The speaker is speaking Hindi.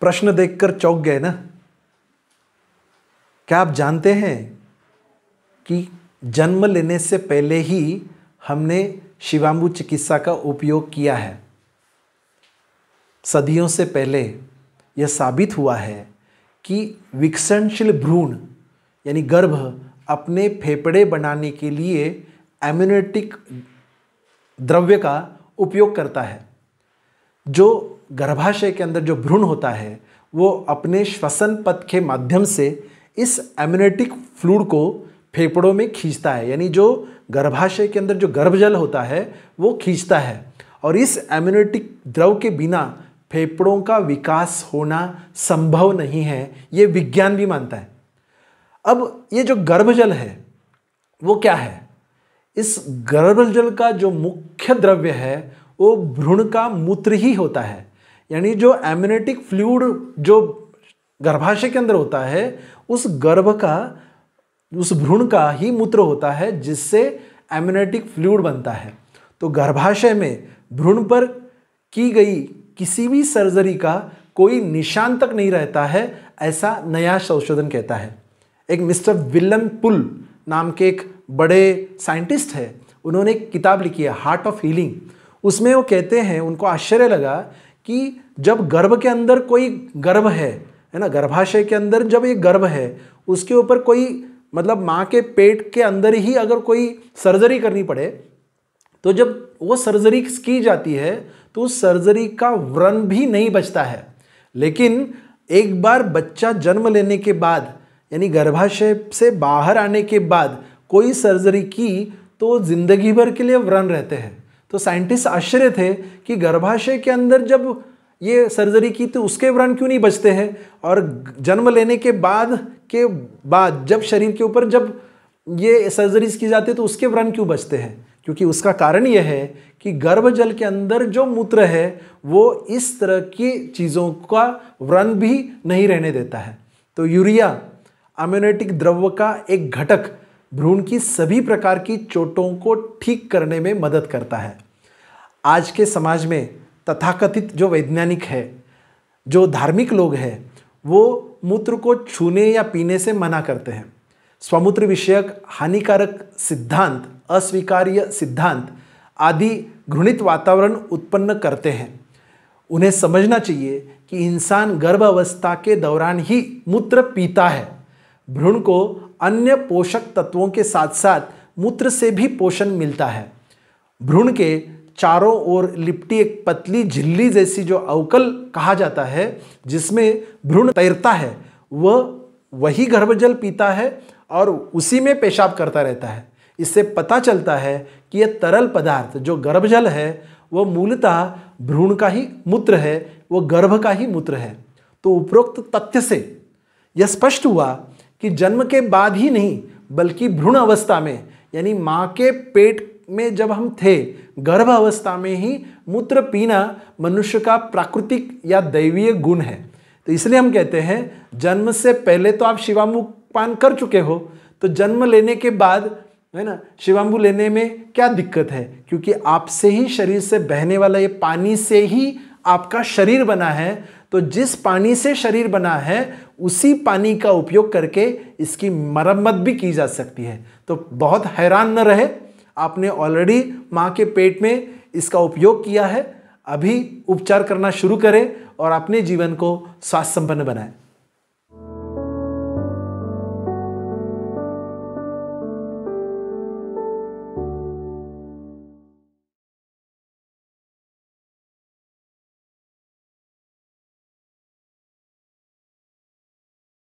प्रश्न देखकर चौंक गए ना क्या आप जानते हैं कि जन्म लेने से पहले ही हमने शिवाम्बु चिकित्सा का उपयोग किया है सदियों से पहले यह साबित हुआ है कि विकसनशील भ्रूण यानी गर्भ अपने फेफड़े बनाने के लिए एम्यूनेटिक द्रव्य का उपयोग करता है जो गर्भाशय के अंदर जो भ्रूण होता है वो अपने श्वसन पथ के माध्यम से इस एमनेटिक फ्लूड को फेफड़ों में खींचता है यानी जो गर्भाशय के अंदर जो गर्भजल होता है वो खींचता है और इस एम्यूनेटिक द्रव के बिना फेफड़ों का विकास होना संभव नहीं है ये विज्ञान भी मानता है अब ये जो गर्भजल है वो क्या है इस गर्भजल का जो मुख्य द्रव्य है वो भ्रूण का मूत्र ही होता है यानी जो एम्यूनेटिक फ्लूड जो गर्भाशय के अंदर होता है उस गर्भ का उस भ्रूण का ही मूत्र होता है जिससे एम्यूनेटिक फ्लूड बनता है तो गर्भाशय में भ्रूण पर की गई किसी भी सर्जरी का कोई निशान तक नहीं रहता है ऐसा नया संशोधन कहता है एक मिस्टर विलम पुल नाम के एक बड़े साइंटिस्ट है उन्होंने एक किताब लिखी है हार्ट ऑफ हीलिंग उसमें वो कहते हैं उनको आश्चर्य लगा कि जब गर्भ के अंदर कोई गर्भ है है ना गर्भाशय के अंदर जब ये गर्भ है उसके ऊपर कोई मतलब माँ के पेट के अंदर ही अगर कोई सर्जरी करनी पड़े तो जब वो सर्जरी की जाती है तो उस सर्जरी का व्रण भी नहीं बचता है लेकिन एक बार बच्चा जन्म लेने के बाद यानी गर्भाशय से बाहर आने के बाद कोई सर्जरी की तो ज़िंदगी भर के लिए व्रण रहते हैं तो साइंटिस्ट आश्चर्य थे कि गर्भाशय के अंदर जब ये सर्जरी की तो उसके व्रण क्यों नहीं बचते हैं और जन्म लेने के बाद के बाद जब शरीर के ऊपर जब ये सर्जरीज की जाती है तो उसके व्रण क्यों बचते हैं क्योंकि उसका कारण यह है कि गर्भ जल के अंदर जो मूत्र है वो इस तरह की चीज़ों का व्रण भी नहीं रहने देता है तो यूरिया अम्योनेटिक द्रव्य का एक घटक भ्रूण की सभी प्रकार की चोटों को ठीक करने में मदद करता है आज के समाज में तथाकथित जो वैज्ञानिक है जो धार्मिक लोग हैं वो मूत्र को छूने या पीने से मना करते हैं स्वमूत्र विषयक हानिकारक सिद्धांत अस्वीकार्य सिद्धांत आदि घृणित वातावरण उत्पन्न करते हैं उन्हें समझना चाहिए कि इंसान गर्भ अवस्था के दौरान ही मूत्र पीता है भ्रूण को अन्य पोषक तत्वों के साथ साथ मूत्र से भी पोषण मिलता है भ्रूण के चारों ओर लिपटी एक पतली झिल्ली जैसी जो अवकल कहा जाता है जिसमें भ्रूण तैरता है वह वही गर्भजल पीता है और उसी में पेशाब करता रहता है इससे पता चलता है कि यह तरल पदार्थ जो गर्भजल है वह मूलतः भ्रूण का ही मूत्र है वह गर्भ का ही मूत्र है तो उपरोक्त तथ्य से यह स्पष्ट हुआ कि जन्म के बाद ही नहीं बल्कि भ्रूण अवस्था में यानी माँ के पेट में जब हम थे गर्भ अवस्था में ही मूत्र पीना मनुष्य का प्राकृतिक या दैवीय गुण है तो इसलिए हम कहते हैं जन्म से पहले तो आप शिवामुख पान कर चुके हो तो जन्म लेने के बाद है ना शिवाम्बु लेने में क्या दिक्कत है क्योंकि आपसे ही शरीर से बहने वाला ये पानी से ही आपका शरीर बना है तो जिस पानी से शरीर बना है उसी पानी का उपयोग करके इसकी मरम्मत भी की जा सकती है तो बहुत हैरान न रहे आपने ऑलरेडी माँ के पेट में इसका उपयोग किया है अभी उपचार करना शुरू करें और अपने जीवन को स्वास्थ्य संपन्न बनाएं